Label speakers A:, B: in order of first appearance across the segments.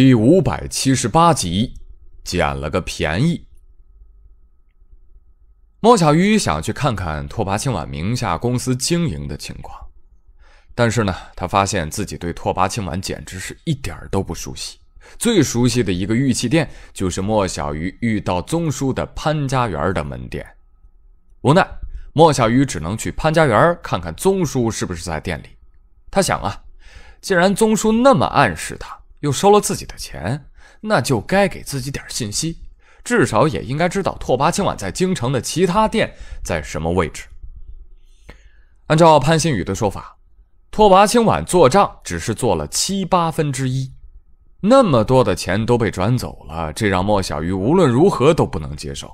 A: 第五百七十八集，捡了个便宜。莫小鱼想去看看拓跋清婉名下公司经营的情况，但是呢，他发现自己对拓跋清婉简直是一点都不熟悉。最熟悉的一个玉器店，就是莫小鱼遇到宗叔的潘家园的门店。无奈，莫小鱼只能去潘家园看看宗叔是不是在店里。他想啊，既然宗叔那么暗示他。又收了自己的钱，那就该给自己点信息，至少也应该知道拓跋青晚在京城的其他店在什么位置。按照潘新宇的说法，拓跋青晚做账只是做了七八分之一，那么多的钱都被转走了，这让莫小鱼无论如何都不能接受。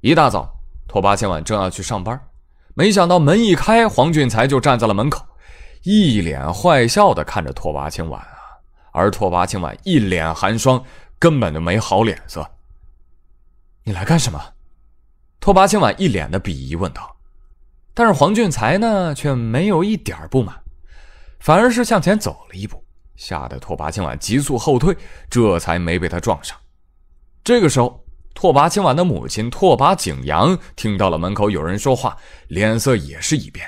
A: 一大早，拓跋青晚正要去上班，没想到门一开，黄俊才就站在了门口，一脸坏笑地看着拓跋青晚。而拓跋青婉一脸寒霜，根本就没好脸色。你来干什么？拓跋青婉一脸的鄙夷问道。但是黄俊才呢，却没有一点不满，反而是向前走了一步，吓得拓跋青婉急速后退，这才没被他撞上。这个时候，拓跋青婉的母亲拓跋景阳听到了门口有人说话，脸色也是一变。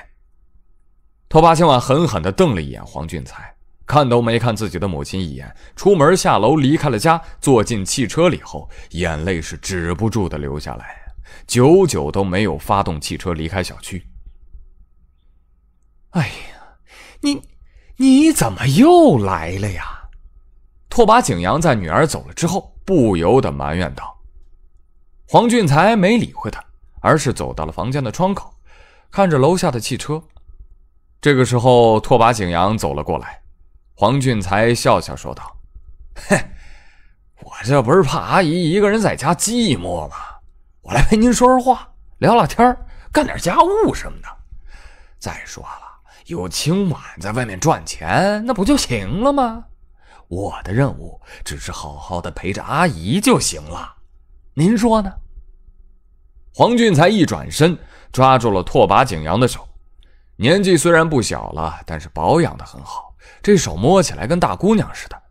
A: 拓跋青婉狠狠地瞪了一眼黄俊才。看都没看自己的母亲一眼，出门下楼离开了家，坐进汽车里后，眼泪是止不住的流下来，久久都没有发动汽车离开小区。哎呀，你，你怎么又来了呀？拓跋景阳在女儿走了之后，不由得埋怨道。黄俊才没理会他，而是走到了房间的窗口，看着楼下的汽车。这个时候，拓跋景阳走了过来。黄俊才笑笑说道：“嘿，我这不是怕阿姨一个人在家寂寞吗？我来陪您说说话，聊聊天干点家务什么的。再说了，有清婉在外面赚钱，那不就行了吗？我的任务只是好好的陪着阿姨就行了。您说呢？”黄俊才一转身，抓住了拓跋景阳的手。年纪虽然不小了，但是保养的很好。这手摸起来跟大姑娘似的。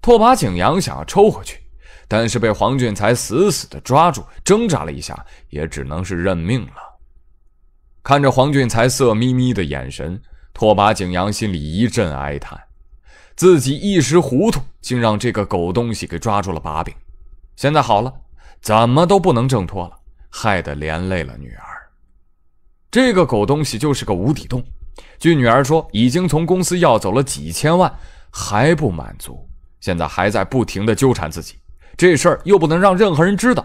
A: 拓跋景阳想要抽回去，但是被黄俊才死死的抓住，挣扎了一下，也只能是认命了。看着黄俊才色眯眯的眼神，拓跋景阳心里一阵哀叹：自己一时糊涂，竟让这个狗东西给抓住了把柄。现在好了，怎么都不能挣脱了，害得连累了女儿。这个狗东西就是个无底洞。据女儿说，已经从公司要走了几千万，还不满足，现在还在不停的纠缠自己。这事儿又不能让任何人知道，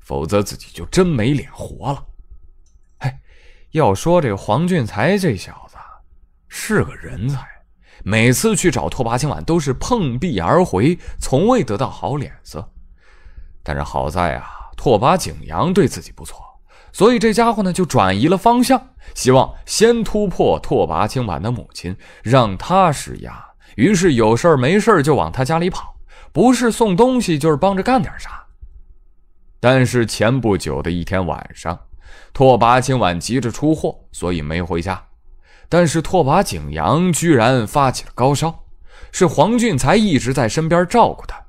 A: 否则自己就真没脸活了。哎，要说这黄俊才这小子，是个人才，每次去找拓跋青婉都是碰壁而回，从未得到好脸色。但是好在啊，拓跋景阳对自己不错。所以这家伙呢就转移了方向，希望先突破拓跋清婉的母亲，让他施压。于是有事没事就往他家里跑，不是送东西就是帮着干点啥。但是前不久的一天晚上，拓跋清婉急着出货，所以没回家。但是拓跋景阳居然发起了高烧，是黄俊才一直在身边照顾他。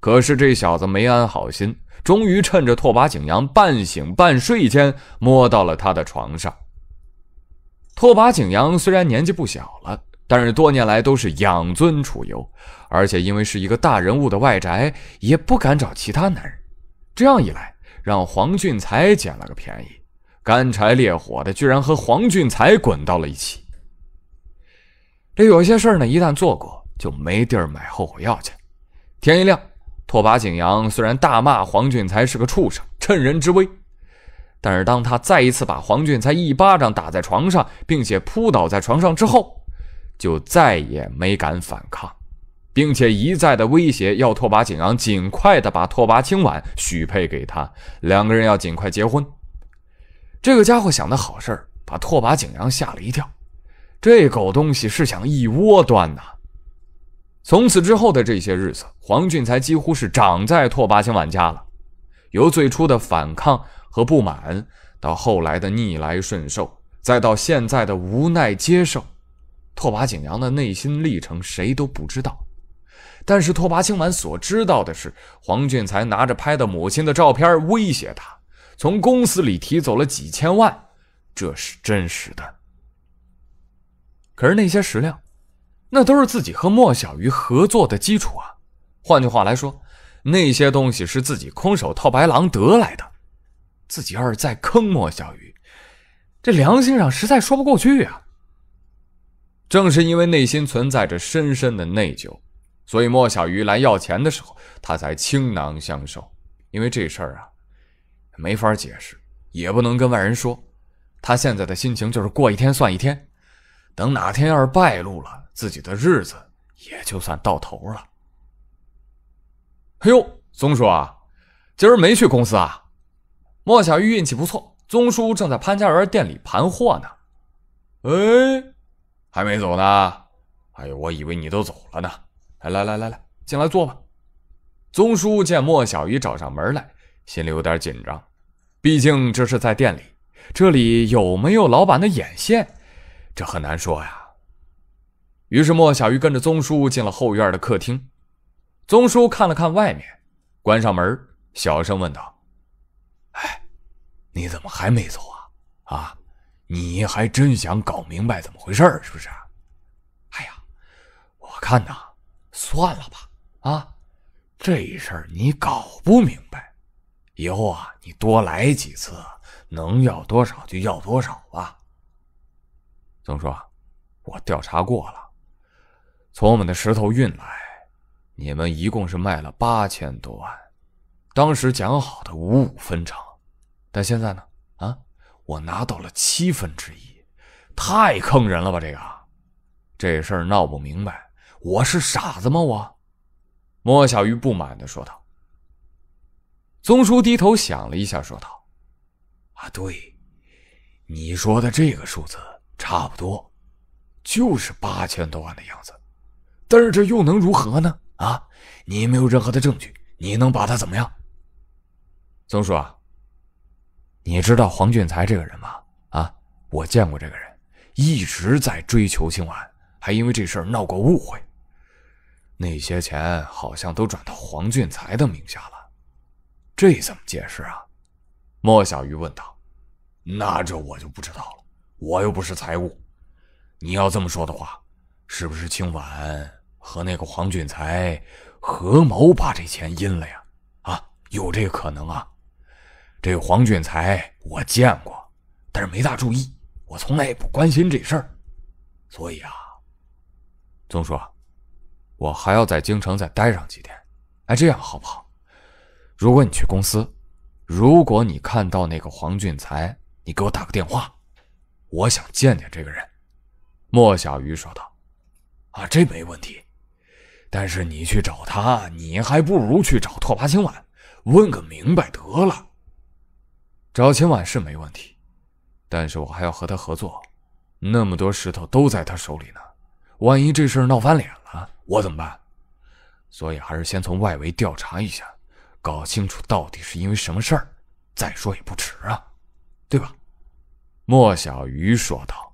A: 可是这小子没安好心，终于趁着拓跋景阳半醒半睡间摸到了他的床上。拓跋景阳虽然年纪不小了，但是多年来都是养尊处优，而且因为是一个大人物的外宅，也不敢找其他男人。这样一来，让黄俊才捡了个便宜，干柴烈火的，居然和黄俊才滚到了一起。这有些事儿呢，一旦做过，就没地儿买后悔药去。天一亮。拓跋景阳虽然大骂黄俊才是个畜生，趁人之危，但是当他再一次把黄俊才一巴掌打在床上，并且扑倒在床上之后，就再也没敢反抗，并且一再的威胁要拓跋景阳尽快的把拓跋清婉许配给他，两个人要尽快结婚。这个家伙想的好事儿，把拓跋景阳吓了一跳。这狗东西是想一窝端呐！从此之后的这些日子，黄俊才几乎是长在拓跋青万家了。由最初的反抗和不满，到后来的逆来顺受，再到现在的无奈接受，拓跋景阳的内心历程谁都不知道。但是拓跋青晚所知道的是，黄俊才拿着拍的母亲的照片威胁他，从公司里提走了几千万，这是真实的。可是那些石料。那都是自己和莫小鱼合作的基础啊！换句话来说，那些东西是自己空手套白狼得来的，自己要是再坑莫小鱼，这良心上实在说不过去啊！正是因为内心存在着深深的内疚，所以莫小鱼来要钱的时候，他才倾囊相授。因为这事儿啊，没法解释，也不能跟外人说，他现在的心情就是过一天算一天。等哪天要是败露了，自己的日子也就算到头了。哎呦，宗叔啊，今儿没去公司啊？莫小鱼运气不错，宗叔正在潘家园店里盘货呢。哎，还没走呢？哎呦，我以为你都走了呢。来来来来来，进来坐吧。宗叔见莫小鱼找上门来，心里有点紧张，毕竟这是在店里，这里有没有老板的眼线？这很难说呀。于是莫小鱼跟着宗叔进了后院的客厅。宗叔看了看外面，关上门，小声问道：“哎，你怎么还没走啊？啊，你还真想搞明白怎么回事儿是不是？哎呀，我看呐，算了吧。啊，这事儿你搞不明白，以后啊，你多来几次，能要多少就要多少吧。”宗叔，我调查过了，从我们的石头运来，你们一共是卖了八千多万，当时讲好的五五分成，但现在呢？啊，我拿到了七分之一，太坑人了吧！这个，这事儿闹不明白，我是傻子吗？我，莫小鱼不满的说道。宗叔低头想了一下，说道：“啊，对，你说的这个数字。”差不多，就是八千多万的样子，但是这又能如何呢？啊，你没有任何的证据，你能把他怎么样？宗叔啊，你知道黄俊才这个人吗？啊，我见过这个人，一直在追求青婉，还因为这事儿闹过误会。那些钱好像都转到黄俊才的名下了，这怎么解释啊？莫小鱼问道。那这我就不知道了。我又不是财务，你要这么说的话，是不是清婉和那个黄俊才合谋把这钱阴了呀？啊，有这个可能啊！这黄俊才我见过，但是没大注意，我从来也不关心这事儿，所以啊，宗叔，我还要在京城再待上几天。哎，这样好不好？如果你去公司，如果你看到那个黄俊才，你给我打个电话。我想见见这个人，莫小鱼说道：“啊，这没问题。但是你去找他，你还不如去找拓跋青婉，问个明白得了。找青婉是没问题，但是我还要和他合作，那么多石头都在他手里呢。万一这事儿闹翻脸了，我怎么办？所以还是先从外围调查一下，搞清楚到底是因为什么事儿，再说也不迟啊，对吧？”莫小鱼说道。